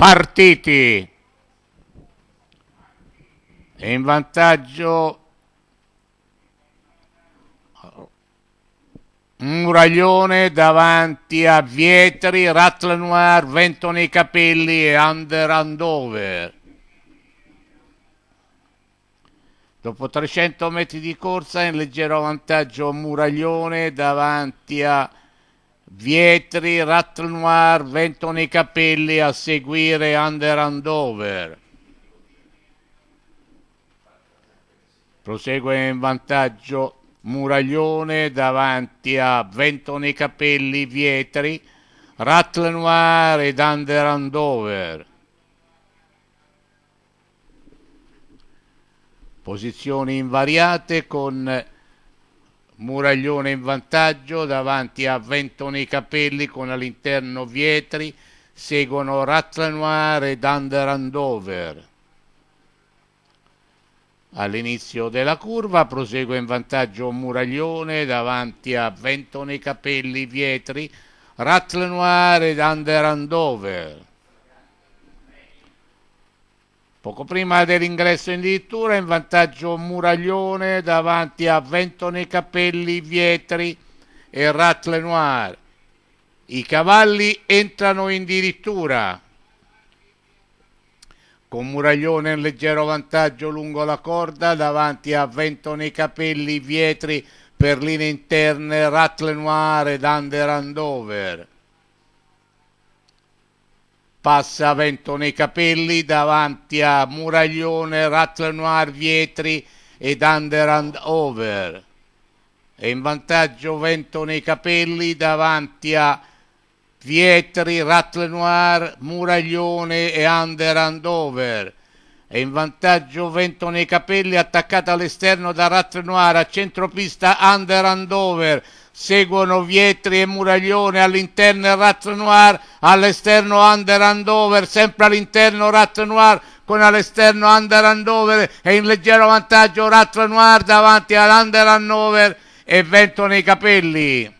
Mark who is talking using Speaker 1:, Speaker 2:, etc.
Speaker 1: partiti. E in vantaggio Muraglione davanti a Vietri, Ratlenoir, Vento nei capelli e Under and Dopo 300 metri di corsa in leggero vantaggio Muraglione davanti a Vietri, Rat Noir, Vento nei capelli, a seguire Under and Over. Prosegue in vantaggio Muraglione davanti a Vento nei capelli, Vietri, Rat Noir ed Under and Over. Posizioni invariate con Muraglione in vantaggio davanti a Ventoni Capelli con all'interno Vietri, seguono Rattlenoir ed Under Andover. All'inizio della curva prosegue in vantaggio Muraglione davanti a Ventone Capelli Vietri, Rattlenoir ed Under Andover. Poco prima dell'ingresso in dirittura in vantaggio Muraglione davanti a Vento nei Capelli, Vietri e Ratle Noir. I cavalli entrano in dirittura con Muraglione in leggero vantaggio lungo la corda davanti a Vento nei Capelli, Vietri per linee interne Ratle Noir ed Under Andover passa vento nei capelli davanti a Muraglione, Rattler Noir, Vietri ed Under and Over. È in vantaggio vento nei capelli davanti a Vietri, Rattler Noir, Muraglione e Under and Over. È in vantaggio vento nei capelli attaccata all'esterno da Rattler Noir a centropista Under and Over. Seguono Vietri e Muraglione all'interno Rattler Noir all'esterno under and over, sempre all'interno Rat Noir con all'esterno under and over e in leggero vantaggio Rat Noir davanti all'under and over e vento nei capelli.